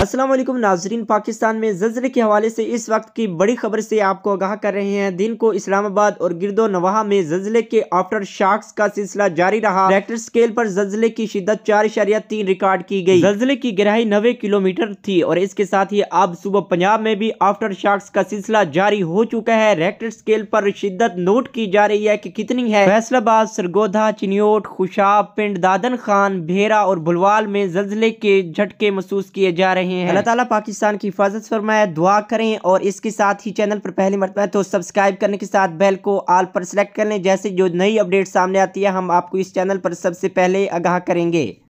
असलम नाजरीन पाकिस्तान में जजरे के हवाले से इस वक्त की बड़ी खबर से आपको आगाह कर रहे हैं दिन को इस्लामाबाद और गिरदो नवाहा में जजले के आफ्टर शार्क्स का सिलसिला जारी रहा रेक्टर स्केल पर जजले की शिदत चार इशारिया तीन रिकॉर्ड की गई जजले की गहराई नबे किलोमीटर थी और इसके साथ ही अब सुबह पंजाब में भी आफ्टर शार्क्स का सिलसिला जारी हो चुका है रेक्टर स्केल पर शिदत नोट की जा रही है की कि कितनी है फैसलाबाद सरगोधा चिनियोट खुशाब पिंड दादन खान भेरा और भुलवाल में जजले के झटके महसूस किए जा रहे हैं रहे हैं अल्लाह ताला पाकिस्तान की हिफाजत फरमाए दुआ करें और इसके साथ ही चैनल पर पहली मरतबा तो सब्सक्राइब करने के साथ बेल को आल पर सेलेक्ट कर लें जैसे जो नई अपडेट सामने आती है हम आपको इस चैनल पर सबसे पहले आगाह करेंगे